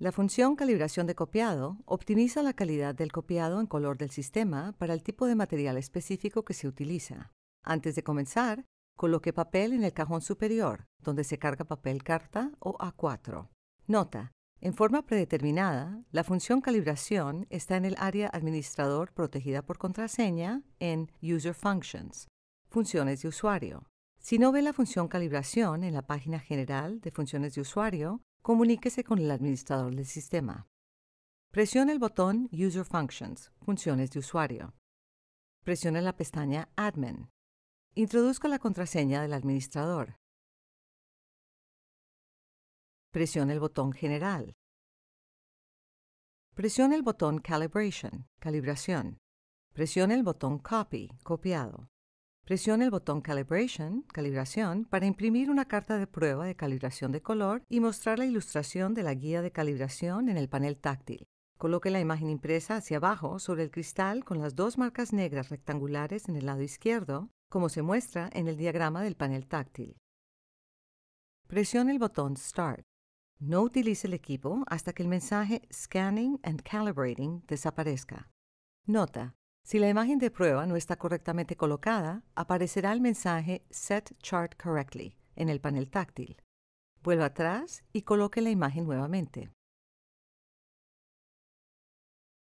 La función calibración de copiado optimiza la calidad del copiado en color del sistema para el tipo de material específico que se utiliza. Antes de comenzar, coloque papel en el cajón superior, donde se carga papel carta o A4. Nota, en forma predeterminada, la función calibración está en el área Administrador protegida por contraseña en User Functions, Funciones de usuario. Si no ve la función calibración en la página general de funciones de usuario, comuníquese con el administrador del sistema. Presione el botón User Functions, funciones de usuario. Presione la pestaña Admin. Introduzca la contraseña del administrador. Presione el botón General. Presione el botón Calibration, calibración. Presione el botón Copy, copiado. Presione el botón Calibration, para imprimir una carta de prueba de calibración de color y mostrar la ilustración de la guía de calibración en el panel táctil. Coloque la imagen impresa hacia abajo sobre el cristal con las dos marcas negras rectangulares en el lado izquierdo, como se muestra en el diagrama del panel táctil. Presione el botón Start. No utilice el equipo hasta que el mensaje Scanning and Calibrating desaparezca. Nota, si la imagen de prueba no está correctamente colocada, aparecerá el mensaje Set Chart Correctly en el panel táctil. Vuelva atrás y coloque la imagen nuevamente.